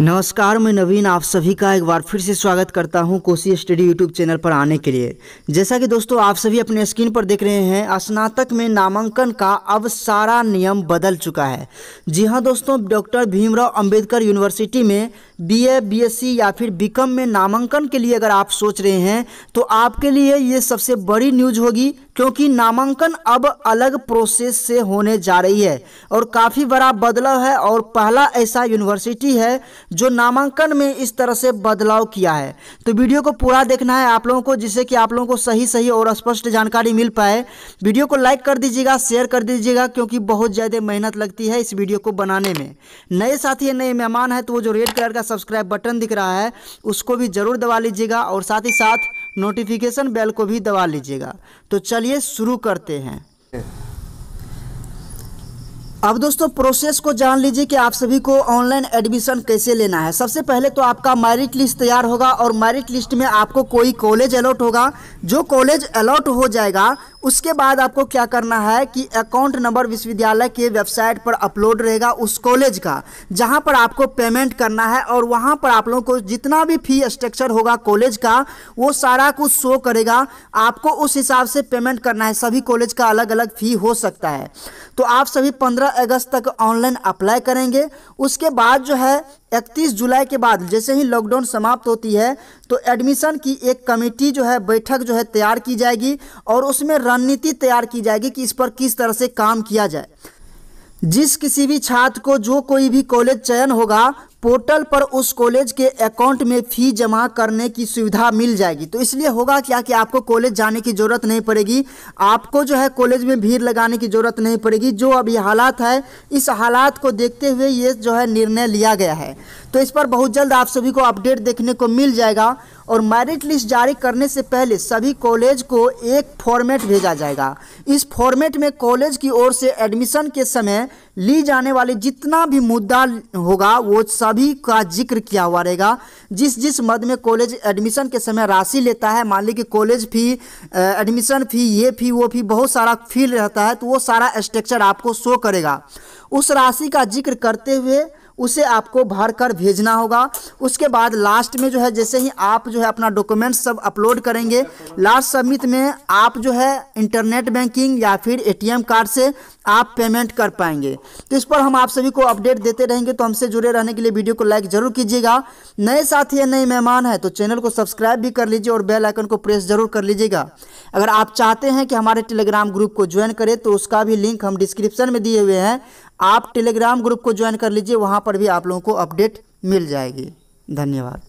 नमस्कार मैं नवीन आप सभी का एक बार फिर से स्वागत करता हूं कोसी स्टडी यूट्यूब चैनल पर आने के लिए जैसा कि दोस्तों आप सभी अपने स्क्रीन पर देख रहे हैं स्नातक में नामांकन का अब सारा नियम बदल चुका है जी हां दोस्तों डॉक्टर भीमराव अंबेडकर यूनिवर्सिटी में बीए बीएससी या फिर बीकॉम में नामांकन के लिए अगर आप सोच रहे हैं तो आपके लिए ये सबसे बड़ी न्यूज होगी क्योंकि नामांकन अब अलग प्रोसेस से होने जा रही है और काफ़ी बड़ा बदलाव है और पहला ऐसा यूनिवर्सिटी है जो नामांकन में इस तरह से बदलाव किया है तो वीडियो को पूरा देखना है आप लोगों को जिससे कि आप लोगों को सही सही और स्पष्ट जानकारी मिल पाए वीडियो को लाइक कर दीजिएगा शेयर कर दीजिएगा क्योंकि बहुत ज़्यादा मेहनत लगती है इस वीडियो को बनाने में नए साथी नए मेहमान है तो वो जो रेड कलर का सब्सक्राइब बटन दिख रहा है उसको भी ज़रूर दबा लीजिएगा और साथ ही साथ नोटिफिकेशन बेल को भी दबा लीजिएगा तो चलिए शुरू करते हैं अब दोस्तों प्रोसेस को जान लीजिए कि आप सभी को ऑनलाइन एडमिशन कैसे लेना है सबसे पहले तो आपका मेरिट लिस्ट तैयार होगा और मेरिट लिस्ट में आपको कोई कॉलेज अलॉट होगा जो कॉलेज अलॉट हो जाएगा उसके बाद आपको क्या करना है कि अकाउंट नंबर विश्वविद्यालय के वेबसाइट पर अपलोड रहेगा उस कॉलेज का जहां पर आपको पेमेंट करना है और वहां पर आप लोगों को जितना भी फी स्ट्रक्चर होगा कॉलेज का वो सारा कुछ शो करेगा आपको उस हिसाब से पेमेंट करना है सभी कॉलेज का अलग अलग फ़ी हो सकता है तो आप सभी पंद्रह पंद्रह अगस्त तक ऑनलाइन अप्लाई करेंगे उसके बाद जो है इकतीस जुलाई के बाद जैसे ही लॉकडाउन समाप्त होती है तो एडमिशन की एक कमेटी जो है बैठक जो है तैयार की जाएगी और उसमें रणनीति तैयार की जाएगी कि इस पर किस तरह से काम किया जाए जिस किसी भी छात्र को जो कोई भी कॉलेज चयन होगा पोर्टल पर उस कॉलेज के अकाउंट में फ़ी जमा करने की सुविधा मिल जाएगी तो इसलिए होगा क्या कि आपको कॉलेज जाने की ज़रूरत नहीं पड़ेगी आपको जो है कॉलेज में भीड़ लगाने की ज़रूरत नहीं पड़ेगी जो अभी हालात है इस हालात को देखते हुए ये जो है निर्णय लिया गया है तो इस पर बहुत जल्द आप सभी को अपडेट देखने को मिल जाएगा और मैरिट लिस्ट जारी करने से पहले सभी कॉलेज को एक फॉर्मेट भेजा जाएगा इस फॉर्मेट में कॉलेज की ओर से एडमिशन के समय ली जाने वाली जितना भी मुद्दा होगा वो सभी का जिक्र किया हुआ रहेगा जिस जिस मद में कॉलेज एडमिशन के समय राशि लेता है मान लीजिए कॉलेज फी एडमिशन फी ये फी वो फी बहुत सारा फील रहता है तो वो सारा स्ट्रक्चर आपको शो करेगा उस राशि का जिक्र करते हुए उसे आपको भर कर भेजना होगा उसके बाद लास्ट में जो है जैसे ही आप जो है अपना डॉक्यूमेंट्स सब अपलोड करेंगे लास्ट सबमिट में आप जो है इंटरनेट बैंकिंग या फिर एटीएम कार्ड से आप पेमेंट कर पाएंगे तो इस पर हम आप सभी को अपडेट देते रहेंगे तो हमसे जुड़े रहने के लिए वीडियो को लाइक जरूर कीजिएगा नए साथी या नए मेहमान हैं तो चैनल को सब्सक्राइब भी कर लीजिए और बेल आइकन को प्रेस जरूर कर लीजिएगा अगर आप चाहते हैं कि हमारे टेलीग्राम ग्रुप को ज्वाइन करें तो उसका भी लिंक हम डिस्क्रिप्शन में दिए हुए हैं आप टेलीग्राम ग्रुप को ज्वाइन कर लीजिए वहाँ पर भी आप लोगों को अपडेट मिल जाएगी धन्यवाद